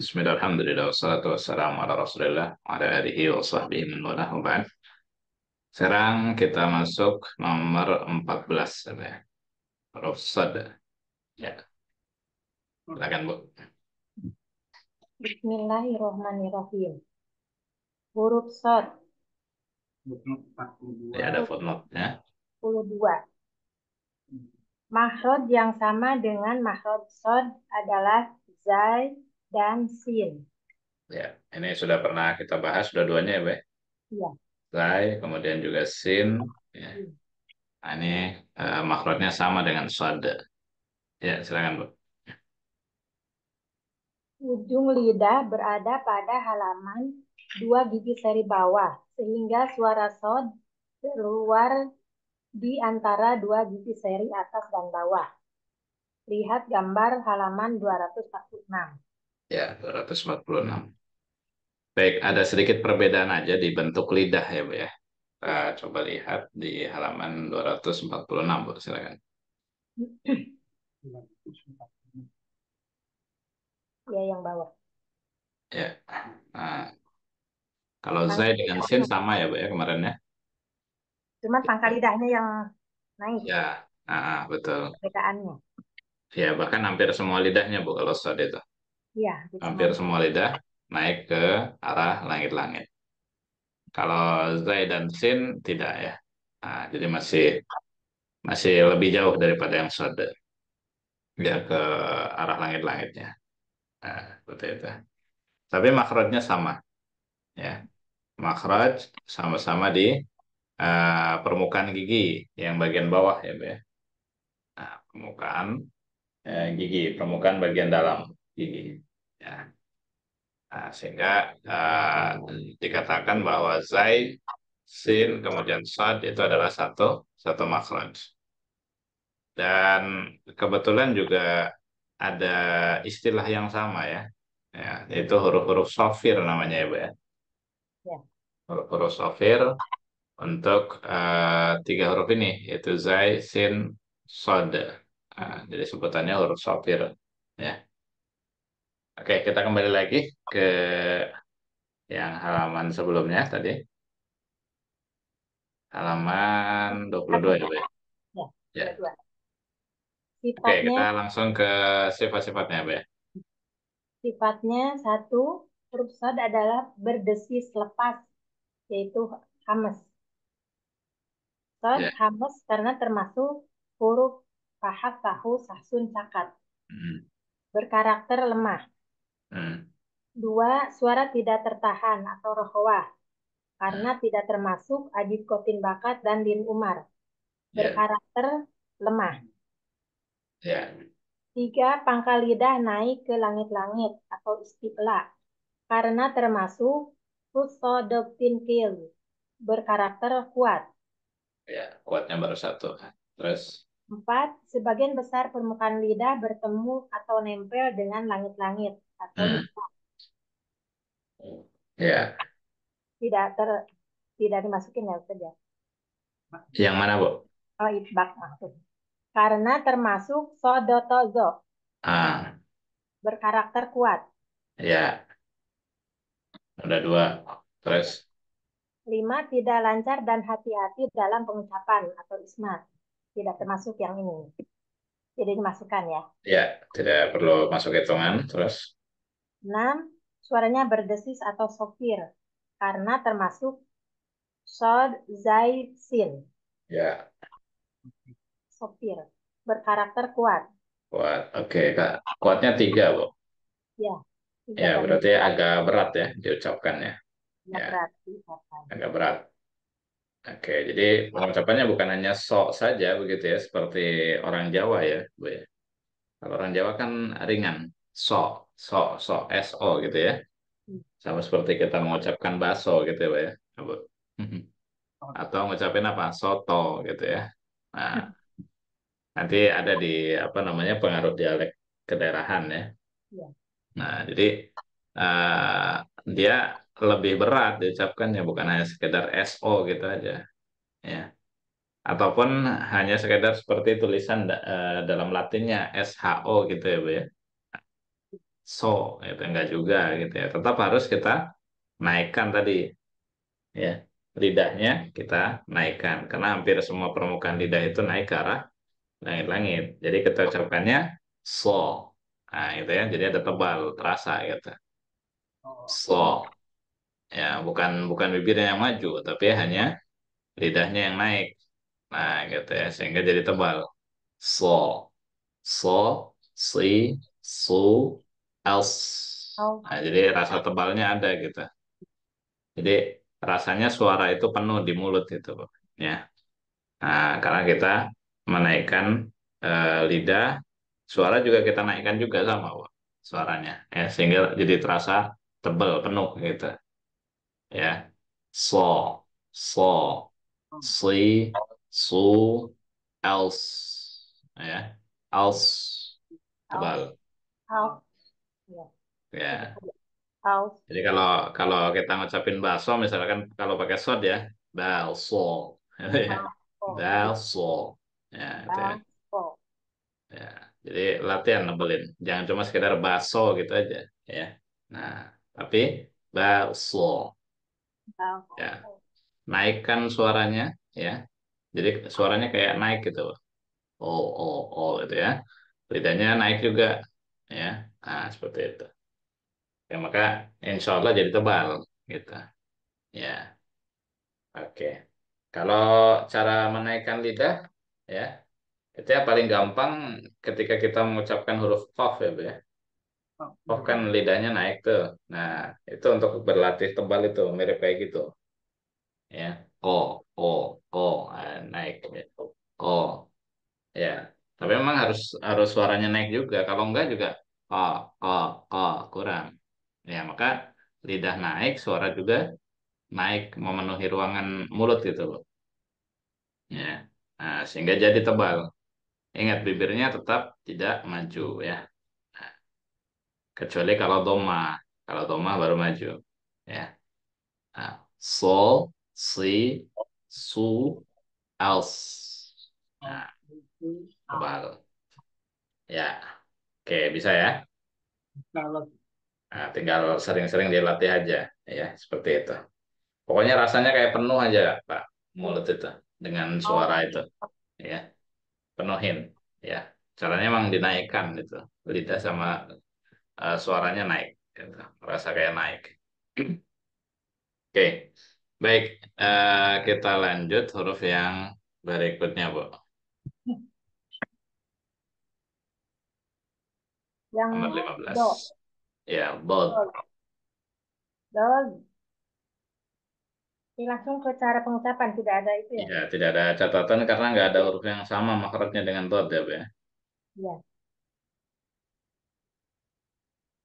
Bismillah, Alhamdulillah, wassalatu wassalamu ala rasulillah, ala alihi wa sahbihi min wala Sekarang kita masuk nomor 14, ya. Prof. Rufsad. Ya. Silakan, Bu. Bismillahirrahmanirrahim. Huruf sad. Ya, ada footnote ya. 22. Mahrod yang sama dengan mahrod sod adalah zai dan sin. Ya, ini sudah pernah kita bahas sudah duanya ya, Be? Iya. Lai, kemudian juga sin. Ya. Nah, ini uh, eh, makrotnya sama dengan sada. Ya, silakan Bu. Ujung lidah berada pada halaman dua gigi seri bawah, sehingga suara sod keluar di antara dua gigi seri atas dan bawah. Lihat gambar halaman 246. Ya, 246. Baik, ada sedikit perbedaan aja di bentuk lidah ya, Bu ya. Kita coba lihat di halaman 246, Bu, silakan. Ya, yang bawah. Ya. Nah, kalau pangkal saya dengan Sin sama ya, Bu ya kemarin ya. Cuman pangkal lidahnya yang naik. Ya, nah, betul. Perbedaannya. Ya, bahkan hampir semua lidahnya, Bu, kalau saat itu. Ya, hampir semua lidah naik ke arah langit-langit. Kalau Zai dan Sin tidak ya. Nah, jadi masih masih lebih jauh daripada yang Sode. Dia ke arah langit-langitnya. Nah, seperti itu. Tapi makrotnya sama. Ya. sama-sama di uh, permukaan gigi yang bagian bawah ya, Bu ya. Nah, permukaan eh, gigi, permukaan bagian dalam ini. Iya, iya, iya. Ya. Nah, sehingga uh, dikatakan bahwa zai, sin, kemudian sad itu adalah satu satu makhraj. Dan kebetulan juga ada istilah yang sama ya. Ya, itu huruf-huruf sofir namanya ya, ya, ya. Huruf-huruf sofir untuk uh, tiga huruf ini yaitu zai, sin, sod. Nah, jadi sebutannya huruf sofir ya. Oke, kita kembali lagi ke yang halaman sebelumnya tadi. Halaman 22 ya, Bu. Ya. Sifatnya, Oke, kita langsung ke sifat-sifatnya, Bu. Ya? Sifatnya satu, rupsod adalah berdesis lepas, yaitu hames. Sod, ya. hames karena termasuk huruf pahak, tahu, sahsun, cakat. Hmm. Berkarakter lemah Hmm. Dua, suara tidak tertahan atau rokhawah karena hmm. tidak termasuk Ajib Kotin Bakat dan Din Umar. Ya. Berkarakter yeah. lemah. Yeah. Tiga, pangkal lidah naik ke langit-langit atau istiqla karena termasuk Husodobtin Kil. Berkarakter kuat. Ya, kuatnya baru satu. Terus? Empat, sebagian besar permukaan lidah bertemu atau nempel dengan langit-langit atau ya. tidak ter tidak dimasukin ya Ustaz ya. Yang mana bu? Oh itbak maksud. Ah, Karena termasuk sodotozo. Ah. Berkarakter kuat. Ya. Ada dua. Terus. Lima tidak lancar dan hati-hati dalam pengucapan atau ismat. Tidak termasuk yang ini. jadi dimasukkan ya? Ya, tidak perlu masuk hitungan. Terus. 6. Suaranya berdesis atau sofir karena termasuk sod, zai, sin. Ya. Yeah. berkarakter kuat. Kuat. Oke, okay, Kak. Kuatnya tiga, Bu. Ya. Tiga ya, berarti tiga. agak berat ya diucapkan ya. Agak ya. berat. Diucapkan. Agak berat. Oke, jadi pengucapannya bukan hanya sok saja begitu ya, seperti orang Jawa ya, Bu ya. Kalau orang Jawa kan ringan so so so so gitu ya hmm. sama seperti kita mengucapkan baso gitu ya, ya. Atau ngucapin apa? Soto gitu ya. Nah, hmm. nanti ada di apa namanya pengaruh dialek kedaerahan ya. Iya. Nah, jadi uh, dia lebih berat diucapkannya bukan hanya sekedar SO gitu aja. Ya. Ataupun hanya sekedar seperti tulisan da eh, dalam latinnya SHO gitu ya, Bu ya so itu enggak juga gitu ya tetap harus kita naikkan tadi ya lidahnya kita naikkan karena hampir semua permukaan lidah itu naik ke arah langit-langit jadi kita ucapkannya so nah itu ya jadi ada tebal terasa gitu oh. so ya bukan bukan bibirnya yang maju tapi hanya lidahnya yang naik nah gitu ya sehingga jadi tebal so so si su else. Oh. Nah, jadi rasa tebalnya ada gitu. Jadi rasanya suara itu penuh di mulut itu, ya. Nah, karena kita menaikkan eh, lidah, suara juga kita naikkan juga sama, Pak, suaranya. Ya, sehingga jadi terasa tebal, penuh gitu. Ya. So, so, si, su, else, ya. Else, tebal. Iya. Ya. Yeah. Iya, jadi kalau kalau kita ngucapin baso misalkan kalau pakai sod ya bakso. Ya. bakso. Ya, itu ya. ya. Jadi latihan nebelin. Jangan cuma sekedar baso gitu aja ya. Nah, tapi bakso. Ya. Naikkan suaranya ya. Jadi suaranya kayak naik gitu. Oh, oh, oh gitu ya. Lidahnya naik juga ya Nah, seperti itu. Ya, maka insya Allah jadi tebal gitu. Ya. Oke. Kalau cara menaikkan lidah ya, itu yang paling gampang ketika kita mengucapkan huruf kof ya, Bu ya. kan iya. lidahnya naik tuh. Nah, itu untuk berlatih tebal itu mirip kayak gitu. Ya, o, o, o, naik ya. Gitu. O, Ya, tapi memang harus harus suaranya naik juga. Kalau enggak juga ko ko ko kurang ya maka lidah naik suara juga naik memenuhi ruangan mulut gitu loh ya nah, sehingga jadi tebal ingat bibirnya tetap tidak maju ya nah, kecuali kalau doma kalau doma baru maju ya nah, so si su else nah, tebal ya Oke, bisa ya? Nah, tinggal sering-sering dilatih aja, ya seperti itu. Pokoknya rasanya kayak penuh aja, Pak, mulut itu dengan suara oh. itu, ya penuhin, ya. Caranya emang dinaikkan gitu, lidah sama uh, suaranya naik, gitu. rasa kayak naik. Oke, baik, uh, kita lanjut huruf yang berikutnya, Bu. Yang nomor 15. Dog. Ya, dog. Dog. dog. Ini langsung ke cara pengucapan, tidak ada itu ya? Iya, tidak ada catatan karena nggak ada huruf yang sama makrotnya dengan dod ya, Bu ya? Iya.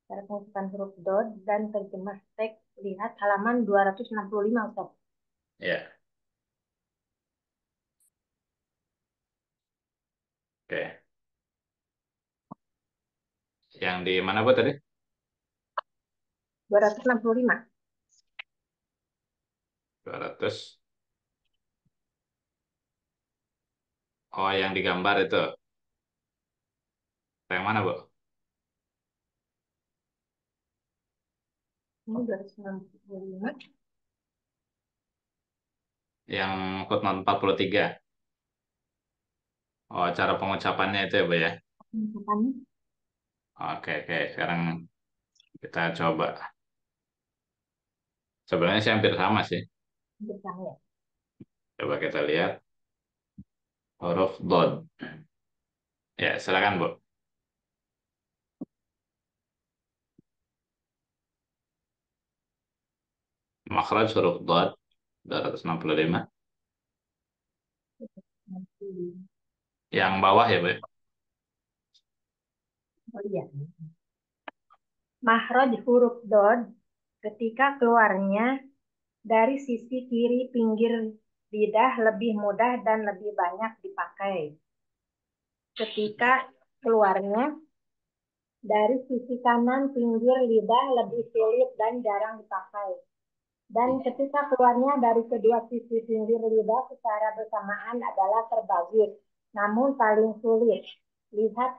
Cara pengucapan huruf dot dan terjemah teks lihat halaman 265, Ustaz. Iya. Oke. Okay. Yang di mana buat tadi? 265. 200. Oh, yang digambar itu. Yang mana, Bu? Ini 265. Yang footnote 43. Oh, cara pengucapannya itu ya, Bu ya? Pengucapannya. Oke, oke. Sekarang kita coba. Sebenarnya sih hampir sama sih. Ya. Coba kita lihat. Huruf dod. Ya, silakan, Bu. Makhraj huruf dod 265. Yang bawah ya, Bu. Ya? Oh iya. Mahroj huruf dod ketika keluarnya dari sisi kiri pinggir lidah lebih mudah dan lebih banyak dipakai. Ketika keluarnya dari sisi kanan pinggir lidah lebih sulit dan jarang dipakai. Dan ketika keluarnya dari kedua sisi pinggir lidah secara bersamaan adalah terbagi, namun paling sulit lihat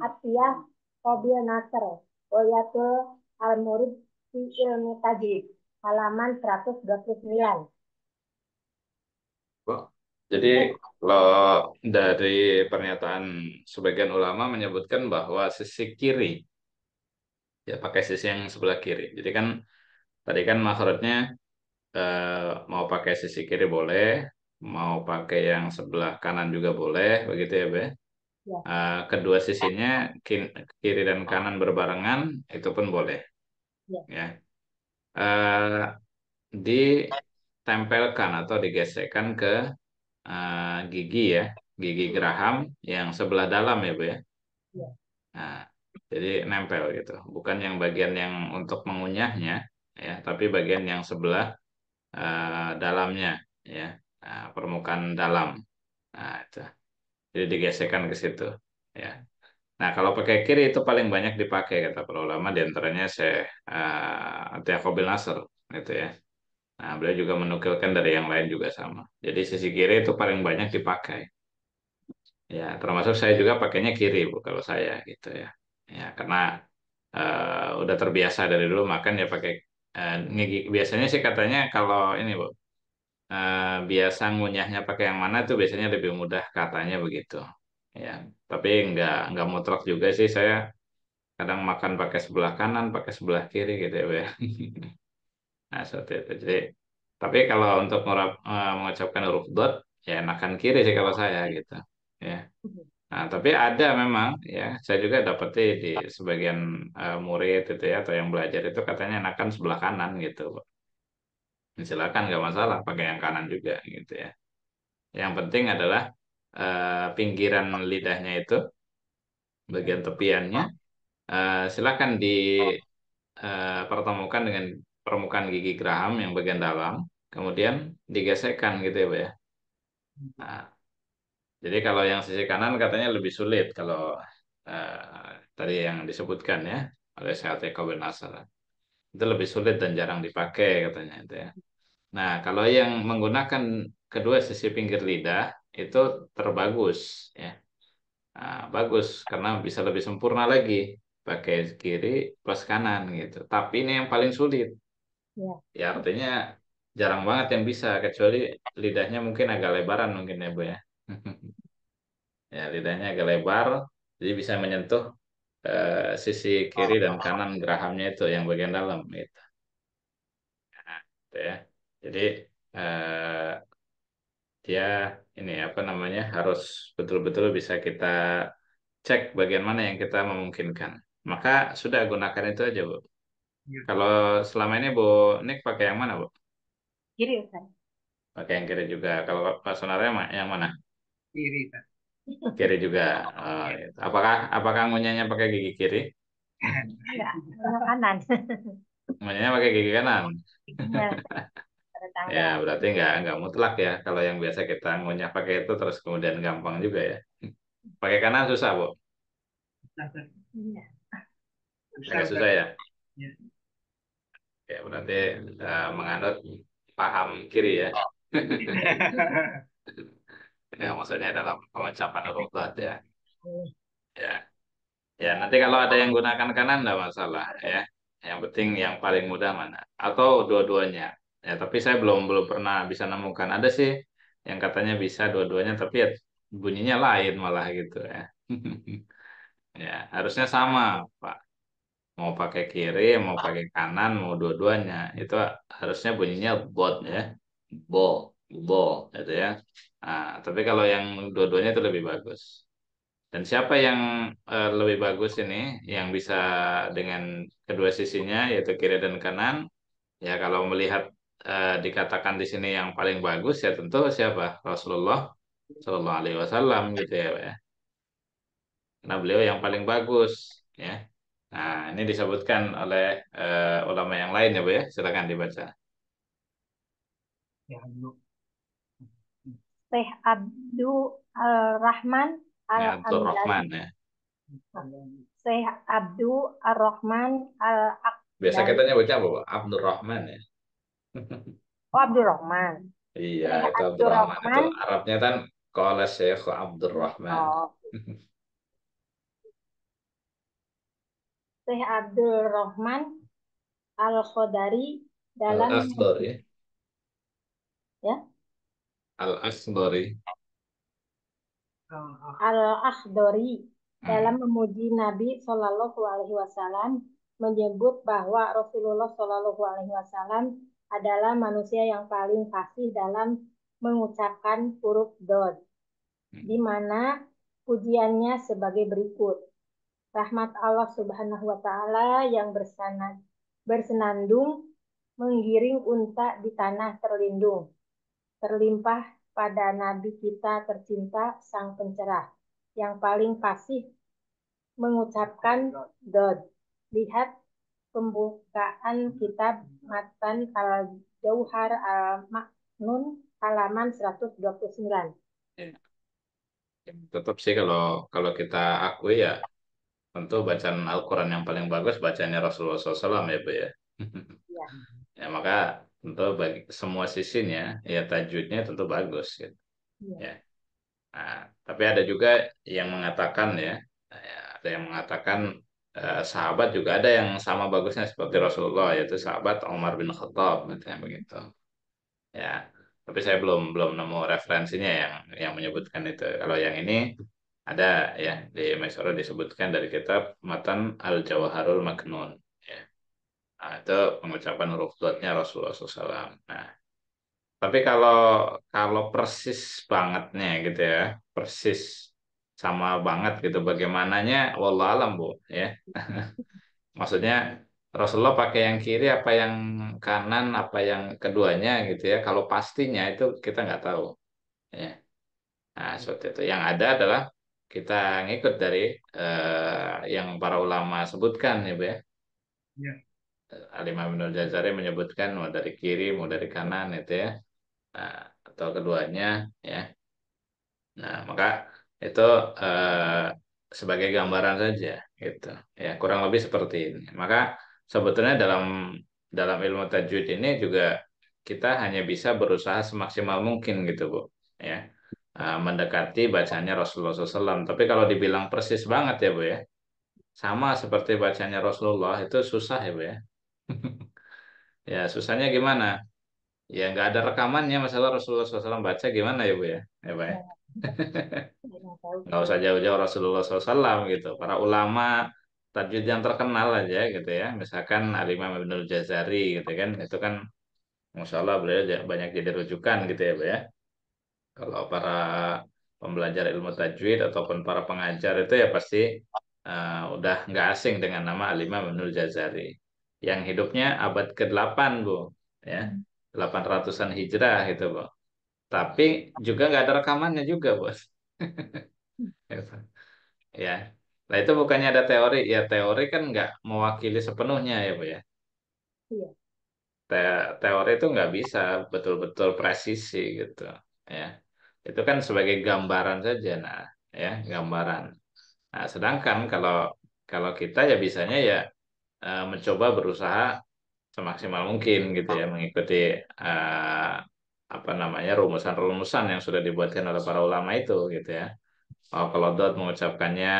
Atiyah hmm. Qabil Nasr Ulyatul oh Al-Murid Fi Ilmi Tadi halaman 129. Jadi kalau dari pernyataan sebagian ulama menyebutkan bahwa sisi kiri ya pakai sisi yang sebelah kiri. Jadi kan tadi kan maksudnya eh, mau pakai sisi kiri boleh, mau pakai yang sebelah kanan juga boleh, begitu ya, Be? Ya. Uh, kedua sisinya kiri dan kanan berbarengan itu pun boleh. Ya. ya. Uh, ditempelkan atau digesekkan ke uh, gigi ya, gigi geraham yang sebelah dalam ya bu ya. ya. Nah, jadi nempel gitu, bukan yang bagian yang untuk mengunyahnya ya, tapi bagian yang sebelah uh, dalamnya ya, nah, permukaan dalam. Nah itu jadi digesekan ke situ ya nah kalau pakai kiri itu paling banyak dipakai kata para ulama diantaranya saya eh, uh, Tiakobil Nasr gitu ya nah beliau juga menukilkan dari yang lain juga sama jadi sisi kiri itu paling banyak dipakai ya termasuk saya juga pakainya kiri bu kalau saya gitu ya ya karena uh, udah terbiasa dari dulu makan ya pakai uh, biasanya sih katanya kalau ini bu Eh, biasa ngunyahnya pakai yang mana itu biasanya lebih mudah katanya begitu. Ya, tapi nggak nggak mutlak juga sih saya kadang makan pakai sebelah kanan, pakai sebelah kiri gitu ya. ya. nah, seperti itu. Jadi tapi kalau untuk ngurap, eh, mengucapkan huruf dot ya enakan kiri sih kalau saya gitu. Ya. Nah, tapi ada memang ya, saya juga dapati di sebagian uh, murid itu ya atau yang belajar itu katanya enakan sebelah kanan gitu, silakan nggak masalah pakai yang kanan juga gitu ya yang penting adalah uh, pinggiran lidahnya itu bagian tepiannya uh, silakan dipertemukan eh, pertemukan dengan permukaan gigi geraham yang bagian dalam kemudian digesekkan gitu ya pak ya nah, jadi kalau yang sisi kanan katanya lebih sulit kalau uh, tadi yang disebutkan ya oleh Syekh Eko itu lebih sulit dan jarang dipakai katanya itu ya. Nah, kalau yang menggunakan kedua sisi pinggir lidah itu terbagus ya. Nah, bagus karena bisa lebih sempurna lagi pakai kiri plus kanan gitu. Tapi ini yang paling sulit. Ya, ya artinya jarang banget yang bisa kecuali lidahnya mungkin agak lebaran mungkin ya Bu ya. ya lidahnya agak lebar jadi bisa menyentuh eh, sisi kiri oh, dan oh, kanan oh. gerahamnya itu yang bagian dalam itu nah, gitu ya. Jadi eh, dia ini apa namanya harus betul-betul bisa kita cek bagian mana yang kita memungkinkan. Maka sudah gunakan itu aja, Bu. Ya. Kalau selama ini Bu Nick pakai yang mana, Bu? Kiri, Ustaz. Pakai yang kiri juga. Kalau Pak Sonarnya yang mana? Kiri, Ustaz. Kiri juga. Oh, gitu. apakah apakah ngunyahnya pakai gigi kiri? Enggak, kanan. Ngunyahnya pakai gigi kanan. Iya, ya, berarti enggak nggak mutlak ya kalau yang biasa kita ngunyah pakai itu terus kemudian gampang juga ya. Pakai kanan susah, Bu. Iya. Agak susah ya. Ya berarti uh, menganut paham kiri ya ya maksudnya dalam pengucapan lughat ya hmm. ya ya nanti kalau ada yang gunakan kanan nggak masalah ya yang penting yang paling mudah mana atau dua-duanya ya tapi saya belum belum pernah bisa nemukan ada sih yang katanya bisa dua-duanya tapi ya bunyinya lain malah gitu ya ya harusnya sama pak mau pakai kiri mau pakai kanan mau dua-duanya itu harusnya bunyinya bot ya bot Bubo gitu ya. Nah, tapi kalau yang dua-duanya itu lebih bagus. Dan siapa yang uh, lebih bagus ini yang bisa dengan kedua sisinya yaitu kiri dan kanan. Ya kalau melihat uh, dikatakan di sini yang paling bagus ya tentu siapa? Rasulullah Shallallahu alaihi wasallam gitu ya, ya. Karena beliau yang paling bagus ya. Nah, ini disebutkan oleh uh, ulama yang lain ya, Bu ya. Silakan dibaca. Ya, bu. Syekh Abdul Rahman eh, Al Rahman ya. Syekh Abdul Rahman ya. Al Biasa kita nyebutnya apa, Pak? Abdul Rahman ya. Oh, Abdul Rahman. Iya, itu Abdul Rahman. Itu Arabnya kan Qala Syekh Abdul Rahman. Oh. Syekh Abdul Rahman Al-Khodari dalam Al-Akhdar ya. Ya. Al-Akhdari. Al-Akhdari hmm. dalam memuji Nabi Shallallahu Alaihi Wasallam menyebut bahwa Rasulullah Shallallahu Alaihi Wasallam adalah manusia yang paling fasih dalam mengucapkan huruf dod, hmm. di mana pujiannya sebagai berikut: rahmat Allah Subhanahu Wa Taala yang bersenandung menggiring unta di tanah terlindung terlimpah pada Nabi kita tercinta Sang Pencerah yang paling fasih mengucapkan dod. Lihat pembukaan kitab Matan Al-Jauhar Al-Maknun halaman 129. Tetap sih kalau kalau kita akui ya tentu bacaan Al-Quran yang paling bagus bacanya Rasulullah SAW ya Bu ya. ya. ya maka tentu bagi semua sisinya ya, ya tajudnya tentu bagus ya, ya. Nah, tapi ada juga yang mengatakan ya, ya ada yang mengatakan eh, sahabat juga ada yang sama bagusnya seperti Rasulullah yaitu sahabat Umar bin Khattab ya, begitu ya tapi saya belum belum nemu referensinya yang yang menyebutkan itu kalau yang ini ada ya di Mesoro disebutkan dari kitab Matan Al Jawaharul Maknun Nah, itu pengucapan huruf Rasulullah SAW. Nah, tapi kalau kalau persis bangetnya gitu ya, persis sama banget gitu bagaimananya wallah alam Bu ya. Maksudnya Rasulullah pakai yang kiri apa yang kanan apa yang keduanya gitu ya. Kalau pastinya itu kita nggak tahu. Ya. Nah, seperti itu. Yang ada adalah kita ngikut dari uh, yang para ulama sebutkan ya Bu ya. Yeah. Eh, Alimah Ibn Jazari menyebutkan mau dari kiri, mau dari kanan itu ya. Nah, atau keduanya ya. Nah, maka itu eh, sebagai gambaran saja gitu. Ya, kurang lebih seperti ini. Maka sebetulnya dalam dalam ilmu tajwid ini juga kita hanya bisa berusaha semaksimal mungkin gitu, Bu. Ya. Eh, mendekati bacanya Rasulullah SAW. Tapi kalau dibilang persis banget ya, Bu ya. Sama seperti bacanya Rasulullah itu susah ya, Bu ya ya susahnya gimana? Ya nggak ada rekamannya masalah Rasulullah SAW baca gimana ya bu ya, ya bu ya. ya. nggak usah jauh-jauh Rasulullah SAW gitu. Para ulama tajwid yang terkenal aja gitu ya, misalkan Alimah Imam Ibnul Jazari gitu kan, itu kan Masya Allah beliau banyak jadi rujukan gitu ya bu ya. Kalau para pembelajar ilmu tajwid ataupun para pengajar itu ya pasti uh, udah nggak asing dengan nama Alimah Ibnul Jazari yang hidupnya abad ke-8, Bu, ya. 800-an Hijrah gitu, Bu. Tapi juga nggak ada rekamannya juga, bos gitu. ya. Nah, itu bukannya ada teori, ya teori kan nggak mewakili sepenuhnya ya, Bu ya. Iya. Te teori itu nggak bisa betul-betul presisi gitu, ya. Itu kan sebagai gambaran saja, nah, ya, gambaran. Nah, sedangkan kalau kalau kita ya bisanya ya Eh, mencoba berusaha semaksimal mungkin gitu ya mengikuti uh, apa namanya rumusan-rumusan yang sudah dibuatkan oleh para ulama itu gitu ya. Oh, kalau dot mengucapkannya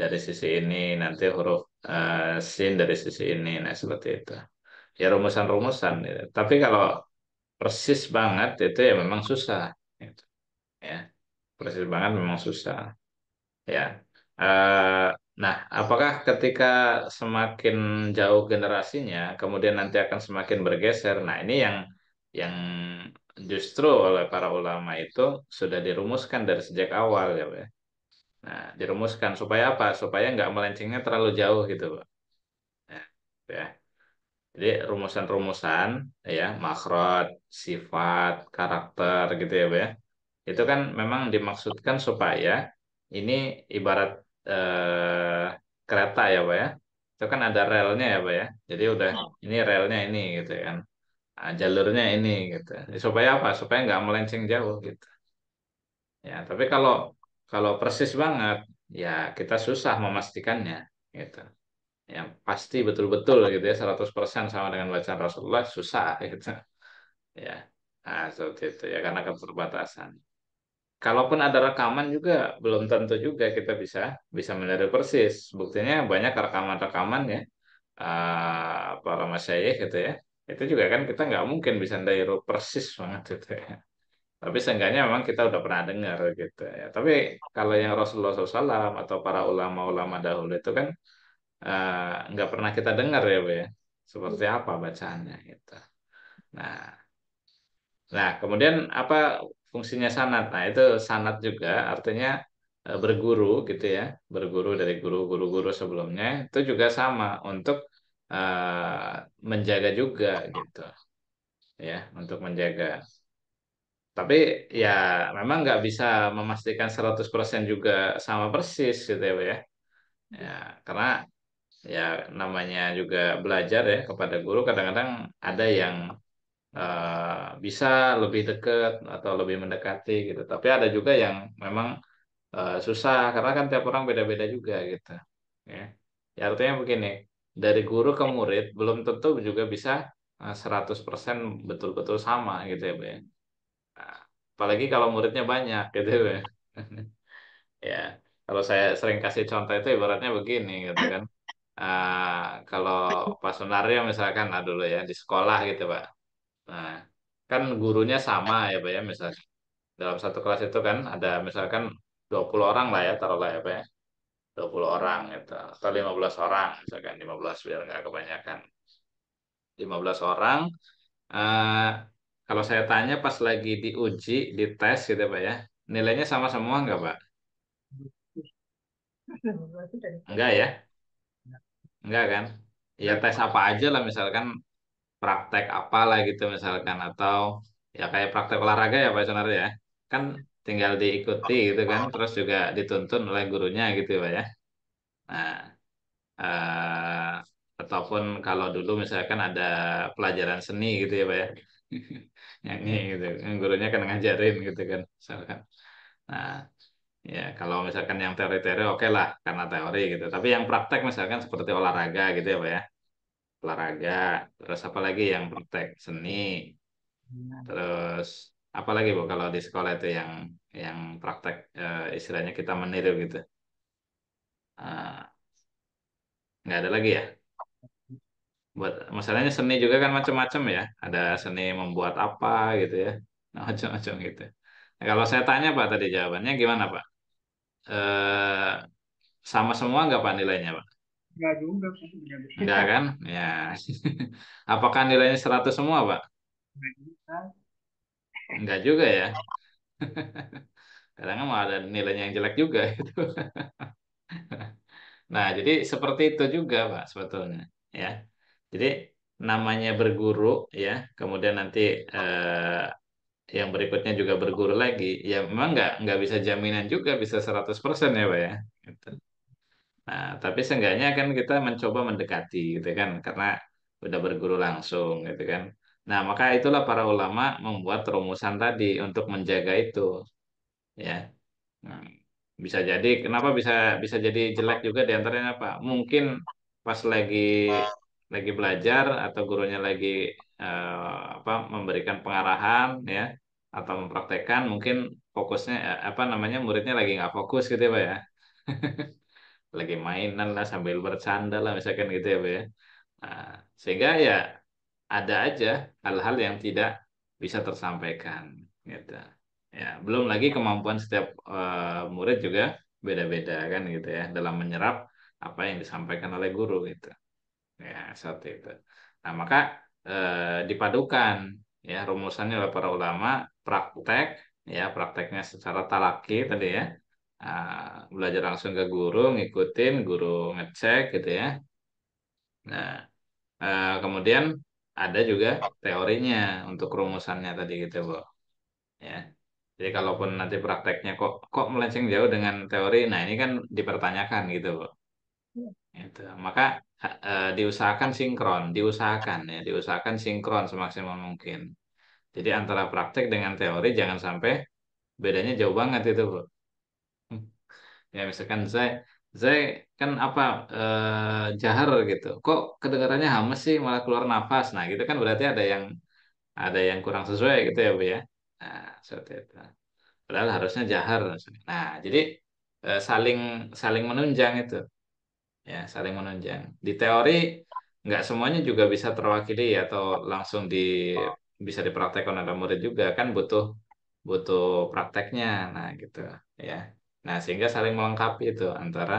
dari sisi ini, nanti huruf uh, sin dari sisi ini, nah seperti itu. Ya rumusan-rumusan. Gitu. Tapi kalau persis banget itu ya memang susah. Gitu. Ya persis banget memang susah. Ya. Uh, Nah, nah, apakah ketika semakin jauh generasinya, kemudian nanti akan semakin bergeser? Nah, ini yang yang justru oleh para ulama itu sudah dirumuskan dari sejak awal ya, Pak. Ya. Nah, dirumuskan supaya apa? Supaya nggak melencengnya terlalu jauh gitu, Pak. Nah, ya. Jadi rumusan-rumusan ya, makrot, sifat, karakter gitu ya, Pak. Ya. Itu kan memang dimaksudkan supaya ini ibarat eh, kereta ya pak ya itu kan ada relnya ya pak ya jadi udah hmm. ini relnya ini gitu ya kan nah, jalurnya ini gitu supaya apa supaya nggak melenceng jauh gitu ya tapi kalau kalau persis banget ya kita susah memastikannya gitu ya pasti betul-betul gitu ya seratus persen sama dengan bacaan Rasulullah susah gitu ya nah, seperti itu ya karena keterbatasan kalaupun ada rekaman juga belum tentu juga kita bisa bisa meniru persis. Buktinya banyak rekaman-rekaman ya uh, ah, para masyayikh gitu ya. Itu juga kan kita nggak mungkin bisa niru persis banget gitu ya. Tapi seenggaknya memang kita udah pernah dengar gitu ya. Tapi kalau yang Rasulullah SAW atau para ulama-ulama dahulu itu kan uh, nggak pernah kita dengar ya, Bu ya. Seperti apa bacaannya gitu. Nah, Nah, kemudian apa fungsinya sanat? Nah, itu sanat juga artinya eh, berguru gitu ya, berguru dari guru-guru-guru sebelumnya itu juga sama untuk uh, menjaga juga gitu, ya untuk menjaga. Tapi ya memang nggak bisa memastikan 100% juga sama persis gitu ya, ya. Ya, karena ya namanya juga belajar ya kepada guru kadang-kadang ada yang Eh, bisa lebih dekat atau lebih mendekati gitu. Tapi ada juga yang memang uh, susah karena kan tiap orang beda-beda juga gitu. Ya. ya artinya begini, dari guru ke murid belum tentu juga bisa 100% eh, betul-betul sama gitu ya, Bu ya. Nah, apalagi kalau muridnya banyak gitu ya. ya, kalau saya sering kasih contoh itu ibaratnya begini gitu kan. Uh, kalau Pak Sunario misalkan nah dulu ya di sekolah gitu Pak Nah, kan gurunya sama ya Pak ya, misalnya. Dalam satu kelas itu kan ada misalkan 20 orang lah ya, taruhlah ya Pak ya. 20 orang itu atau 15 orang misalkan 15 biar nggak kebanyakan 15 orang uh, kalau saya tanya pas lagi diuji di tes gitu pak ya nilainya sama semua nggak pak enggak ya enggak kan ya tes apa aja lah misalkan praktek apalah gitu misalkan atau ya kayak praktek olahraga ya Pak Sonar ya kan tinggal diikuti gitu kan terus juga dituntun oleh gurunya gitu Pak ya nah eh, ataupun kalau dulu misalkan ada pelajaran seni gitu ya Pak ya nyanyi gitu kan gurunya kan ngajarin gitu kan misalkan nah ya kalau misalkan yang teori-teori oke okay lah karena teori gitu tapi yang praktek misalkan seperti olahraga gitu ya Pak ya olahraga terus apa lagi yang praktek seni iya. terus apa lagi bu kalau di sekolah itu yang yang praktek uh, istilahnya kita meniru gitu uh, nggak ada lagi ya buat masalahnya seni juga kan macam-macam ya ada seni membuat apa gitu ya nah, macam-macam gitu nah, kalau saya tanya pak tadi jawabannya gimana pak eh, sama semua nggak pak nilainya pak Enggak juga, Enggak kan? Ya. Apakah nilainya 100 semua, Pak? Enggak juga. Enggak juga ya. Kadang mau ada nilainya yang jelek juga itu. Nah, jadi seperti itu juga, Pak, sebetulnya, ya. Jadi namanya berguru, ya. Kemudian nanti eh, yang berikutnya juga berguru lagi. Ya memang nggak nggak bisa jaminan juga bisa 100% ya, Pak ya. Gitu. Nah, tapi seenggaknya kan kita mencoba mendekati gitu kan karena udah berguru langsung gitu kan. Nah, maka itulah para ulama membuat rumusan tadi untuk menjaga itu. Ya. Nah, bisa jadi kenapa bisa bisa jadi jelek juga di antaranya apa? Mungkin pas lagi lagi belajar atau gurunya lagi eh, apa memberikan pengarahan ya atau mempraktekkan mungkin fokusnya eh, apa namanya muridnya lagi nggak fokus gitu ya, Pak ya. lagi mainan lah sambil bercanda lah misalkan gitu ya Bu ya. Nah, sehingga ya ada aja hal-hal yang tidak bisa tersampaikan gitu. Ya, belum lagi kemampuan setiap uh, murid juga beda-beda kan gitu ya dalam menyerap apa yang disampaikan oleh guru gitu. Ya, seperti itu. Nah, maka eh, dipadukan ya rumusannya oleh para ulama praktek ya prakteknya secara talaki tadi ya Nah, belajar langsung ke guru, ngikutin guru ngecek gitu ya. Nah, eh, kemudian ada juga teorinya untuk rumusannya tadi gitu, Bu. Ya. Jadi kalaupun nanti prakteknya kok kok melenceng jauh dengan teori, nah ini kan dipertanyakan gitu, Bu. Itu. Maka eh, diusahakan sinkron, diusahakan ya, diusahakan sinkron semaksimal mungkin. Jadi antara praktek dengan teori jangan sampai bedanya jauh banget itu, Bu ya misalkan saya saya kan apa eh, jahar gitu kok kedengarannya hamas sih malah keluar nafas nah gitu kan berarti ada yang ada yang kurang sesuai gitu ya bu ya nah seperti itu padahal harusnya jahar nah jadi eh, saling saling menunjang itu ya saling menunjang di teori nggak semuanya juga bisa terwakili atau langsung di bisa dipraktekkan ada murid juga kan butuh butuh prakteknya nah gitu ya Nah, sehingga saling melengkapi itu antara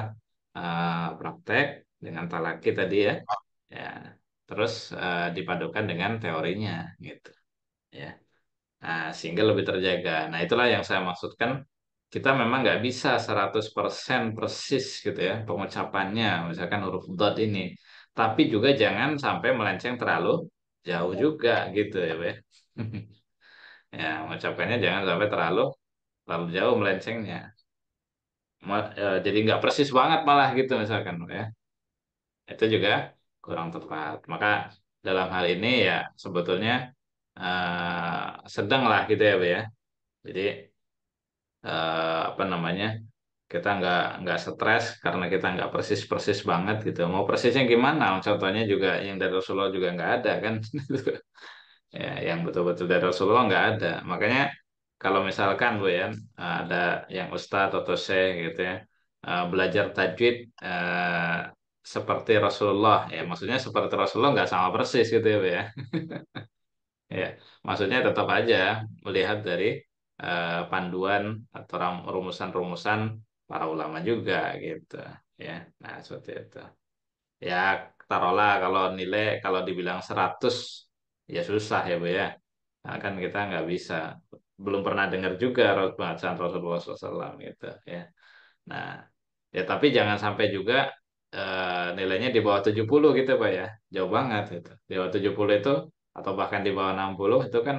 uh, praktek dengan talaki tadi ya. Ya. Terus uh, dipadukan dengan teorinya gitu. Ya. Nah, sehingga lebih terjaga. Nah, itulah yang saya maksudkan kita memang nggak bisa 100% persis gitu ya pengucapannya misalkan huruf dot ini. Tapi juga jangan sampai melenceng terlalu jauh juga gitu ya, ya. ya, mengucapkannya jangan sampai terlalu terlalu jauh melencengnya. Ya, jadi nggak persis banget malah gitu misalkan ya itu juga kurang tepat maka dalam hal ini ya sebetulnya uh, sedang lah gitu ya bu ya jadi uh, apa namanya kita nggak nggak stres karena kita nggak persis persis banget gitu mau persisnya gimana contohnya juga yang dari Rasulullah juga nggak ada kan ya yang betul-betul dari Rasulullah nggak ada makanya kalau misalkan Bu ya, eh, ada yang ustadz atau syekh gitu ya, eh, belajar tajwid eh, seperti Rasulullah, ya maksudnya seperti Rasulullah nggak sama persis gitu ya Bu ya. ya, maksudnya tetap aja melihat dari eh, panduan atau rumusan-rumusan para ulama juga gitu ya. Nah, seperti itu. Ya, taruhlah kalau nilai kalau dibilang 100 ya susah ya Bu ya. Nah, kan kita nggak bisa belum pernah dengar juga bacaan Rasulullah SAW gitu ya. Nah, ya tapi jangan sampai juga e, nilainya di bawah 70 gitu Pak ya. Jauh banget gitu. Di bawah 70 itu atau bahkan di bawah 60 itu kan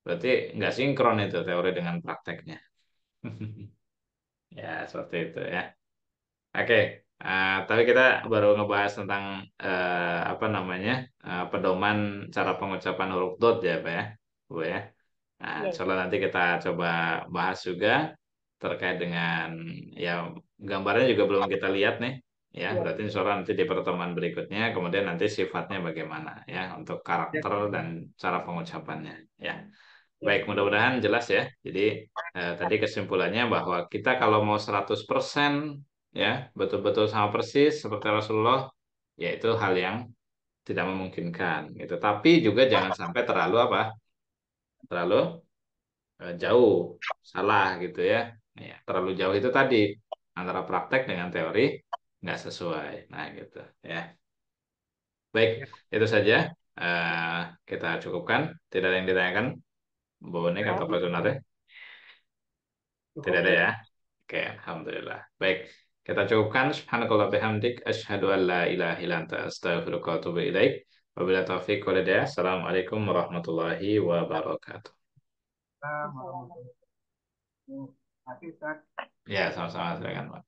berarti nggak sinkron itu teori dengan prakteknya. ya, seperti itu ya. Oke, uh, tapi kita baru ngebahas tentang uh, apa namanya? Uh, pedoman cara pengucapan huruf dot ya Pak ya. Bu ya. Nah, iya, iya. insya Allah nanti kita coba bahas juga terkait dengan ya gambarnya juga belum kita lihat nih ya iya. berarti insya Allah nanti di pertemuan berikutnya kemudian nanti sifatnya bagaimana ya untuk karakter dan cara pengucapannya ya baik mudah-mudahan jelas ya jadi eh, tadi kesimpulannya bahwa kita kalau mau 100% ya betul-betul sama persis seperti Rasulullah yaitu hal yang tidak memungkinkan gitu tapi juga jangan sampai terlalu apa terlalu e, jauh salah gitu ya. ya terlalu jauh itu tadi antara praktek dengan teori nggak sesuai nah gitu ya baik iya. itu saja uh, kita cukupkan tidak ada yang ditanyakan Bu Bonek atau Pak tidak ada ya oke alhamdulillah baik kita cukupkan subhanakallah bihamdik asyhadu an la ilaha illa anta astaghfiruka wa atubu ilaik Wabillahi taufiq walhidayah. Assalamualaikum warahmatullahi wabarakatuh. Ya, sama-sama. Silakan, Pak.